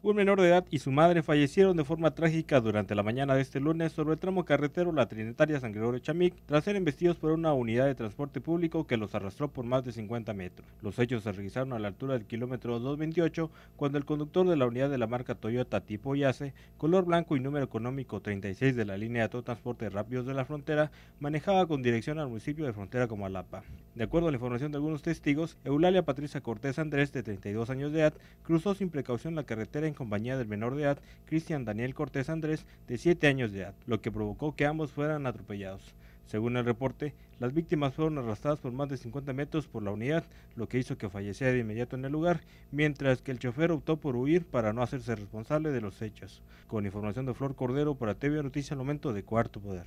Un menor de edad y su madre fallecieron de forma trágica durante la mañana de este lunes sobre el tramo carretero La Trinitaria San Gregorio Chamic tras ser embestidos por una unidad de transporte público que los arrastró por más de 50 metros. Los hechos se registraron a la altura del kilómetro 228 cuando el conductor de la unidad de la marca Toyota tipo Yase color blanco y número económico 36 de la línea de transporte rápidos de la frontera, manejaba con dirección al municipio de Frontera Comalapa. De acuerdo a la información de algunos testigos, Eulalia Patricia Cortés Andrés, de 32 años de edad, cruzó sin precaución la carretera en compañía del menor de edad Cristian Daniel Cortés Andrés, de 7 años de edad, lo que provocó que ambos fueran atropellados. Según el reporte, las víctimas fueron arrastradas por más de 50 metros por la unidad, lo que hizo que falleciera de inmediato en el lugar, mientras que el chofer optó por huir para no hacerse responsable de los hechos. Con información de Flor Cordero para TV Noticias al momento de Cuarto Poder.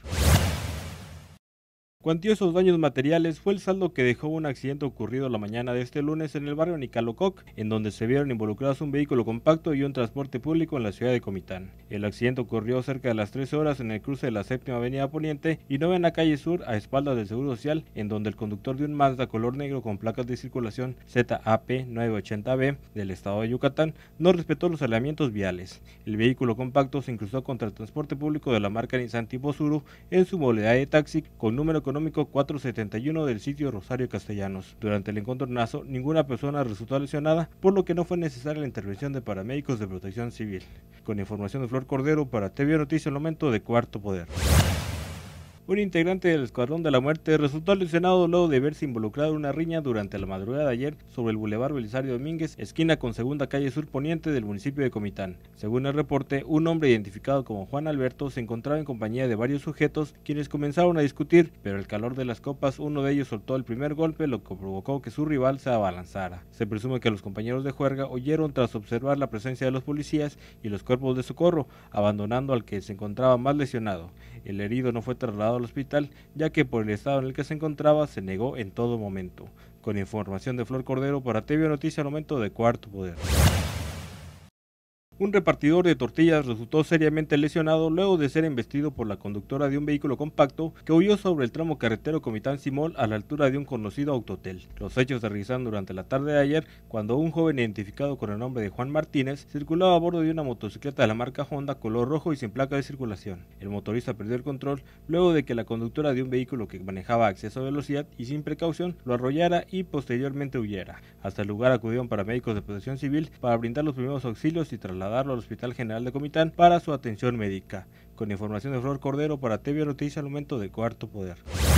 Cuantiosos daños materiales fue el saldo que dejó un accidente ocurrido la mañana de este lunes en el barrio Nicalococ, en donde se vieron involucrados un vehículo compacto y un transporte público en la ciudad de Comitán. El accidente ocurrió cerca de las 13 horas en el cruce de la séptima avenida Poniente y 9 en la calle Sur a espaldas del Seguro Social, en donde el conductor de un Mazda color negro con placas de circulación ZAP 980B del estado de Yucatán no respetó los alineamientos viales. El vehículo compacto se incrustó contra el transporte público de la marca Nissan Tipo Suru en su modalidad de taxi con número económico 471 del sitio Rosario Castellanos. Durante el encontronazo, ninguna persona resultó lesionada, por lo que no fue necesaria la intervención de paramédicos de protección civil. Con información de Flor Cordero para TV Noticias El Momento de Cuarto Poder un integrante del Escuadrón de la Muerte resultó lesionado luego de verse involucrado en una riña durante la madrugada de ayer sobre el Boulevard Belisario Domínguez, esquina con segunda calle sur poniente del municipio de Comitán. Según el reporte, un hombre identificado como Juan Alberto se encontraba en compañía de varios sujetos quienes comenzaron a discutir, pero el calor de las copas uno de ellos soltó el primer golpe lo que provocó que su rival se abalanzara. Se presume que los compañeros de juerga oyeron tras observar la presencia de los policías y los cuerpos de socorro, abandonando al que se encontraba más lesionado. El herido no fue trasladado al hospital, ya que por el estado en el que se encontraba se negó en todo momento. Con información de Flor Cordero para TV Noticias al momento de Cuarto Poder. Un repartidor de tortillas resultó seriamente lesionado luego de ser embestido por la conductora de un vehículo compacto que huyó sobre el tramo carretero comitán Simón a la altura de un conocido autotel. Los hechos se realizaron durante la tarde de ayer cuando un joven identificado con el nombre de Juan Martínez circulaba a bordo de una motocicleta de la marca Honda color rojo y sin placa de circulación. El motorista perdió el control luego de que la conductora de un vehículo que manejaba a exceso de velocidad y sin precaución lo arrollara y posteriormente huyera. Hasta el lugar acudieron paramédicos de protección civil para brindar los primeros auxilios y trasladar darlo al Hospital General de Comitán para su atención médica. Con información de Flor Cordero para TV Noticias, al momento de Cuarto Poder.